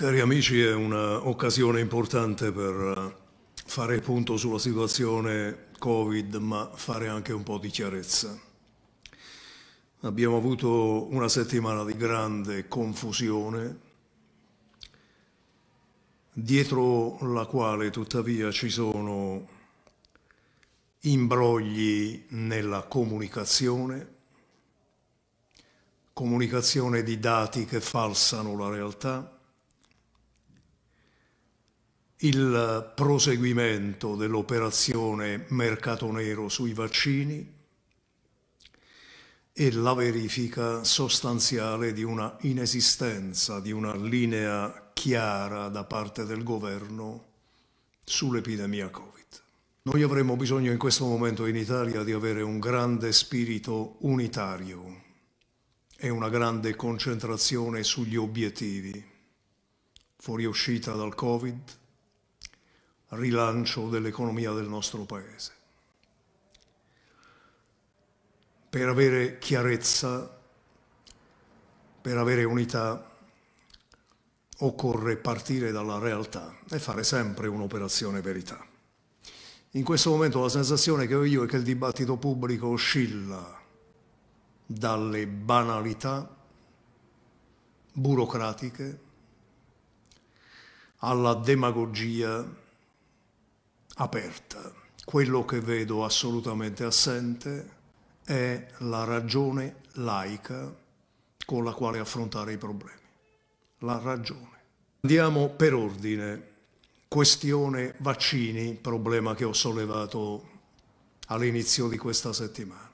Cari amici, è un'occasione importante per eh, fare il punto sulla situazione Covid, ma fare anche un po' di chiarezza. Abbiamo avuto una settimana di grande confusione, dietro la quale tuttavia ci sono imbrogli nella comunicazione, comunicazione di dati che falsano la realtà, il proseguimento dell'operazione mercato nero sui vaccini e la verifica sostanziale di una inesistenza, di una linea chiara da parte del governo sull'epidemia Covid. Noi avremo bisogno in questo momento in Italia di avere un grande spirito unitario e una grande concentrazione sugli obiettivi. Fuoriuscita dal Covid, rilancio dell'economia del nostro Paese. Per avere chiarezza, per avere unità, occorre partire dalla realtà e fare sempre un'operazione verità. In questo momento la sensazione che ho io è che il dibattito pubblico oscilla dalle banalità burocratiche alla demagogia aperta. Quello che vedo assolutamente assente è la ragione laica con la quale affrontare i problemi. La ragione. Andiamo per ordine. Questione vaccini, problema che ho sollevato all'inizio di questa settimana.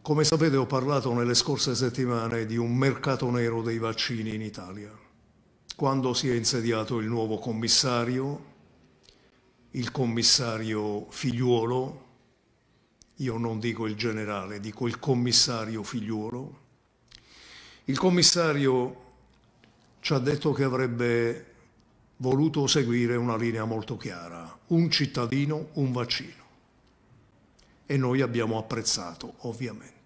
Come sapete ho parlato nelle scorse settimane di un mercato nero dei vaccini in Italia. Quando si è insediato il nuovo commissario il commissario figliuolo, io non dico il generale, dico il commissario figliuolo. Il commissario ci ha detto che avrebbe voluto seguire una linea molto chiara, un cittadino, un vaccino. E noi abbiamo apprezzato, ovviamente.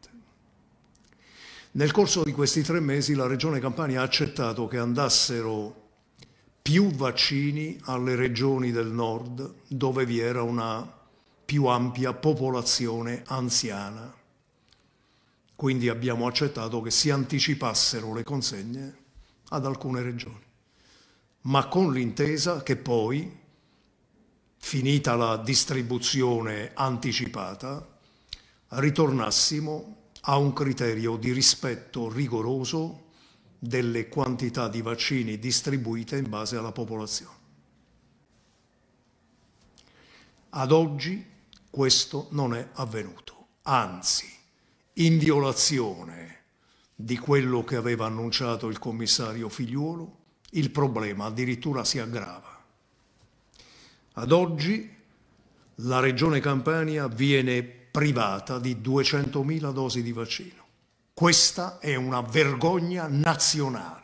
Nel corso di questi tre mesi la Regione Campania ha accettato che andassero più vaccini alle regioni del nord dove vi era una più ampia popolazione anziana. Quindi abbiamo accettato che si anticipassero le consegne ad alcune regioni, ma con l'intesa che poi, finita la distribuzione anticipata, ritornassimo a un criterio di rispetto rigoroso delle quantità di vaccini distribuite in base alla popolazione. Ad oggi questo non è avvenuto, anzi, in violazione di quello che aveva annunciato il commissario Figliuolo, il problema addirittura si aggrava. Ad oggi la regione Campania viene privata di 200.000 dosi di vaccino. Questa è una vergogna nazionale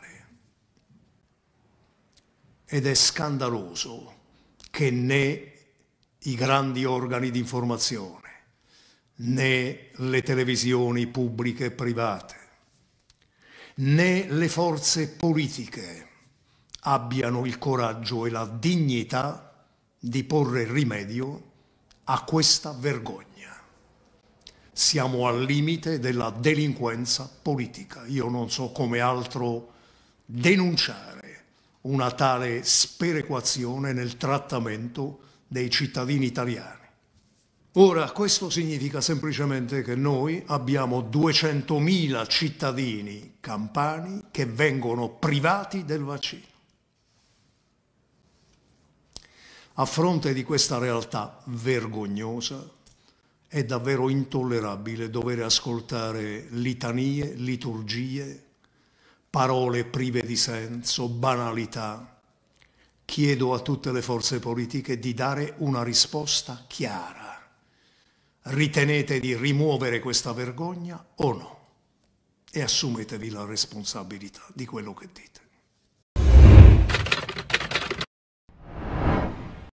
ed è scandaloso che né i grandi organi di informazione né le televisioni pubbliche e private né le forze politiche abbiano il coraggio e la dignità di porre rimedio a questa vergogna siamo al limite della delinquenza politica. Io non so come altro denunciare una tale sperequazione nel trattamento dei cittadini italiani. Ora, questo significa semplicemente che noi abbiamo 200.000 cittadini campani che vengono privati del vaccino. A fronte di questa realtà vergognosa, è davvero intollerabile dover ascoltare litanie, liturgie, parole prive di senso, banalità. Chiedo a tutte le forze politiche di dare una risposta chiara. Ritenete di rimuovere questa vergogna o no? E assumetevi la responsabilità di quello che dite.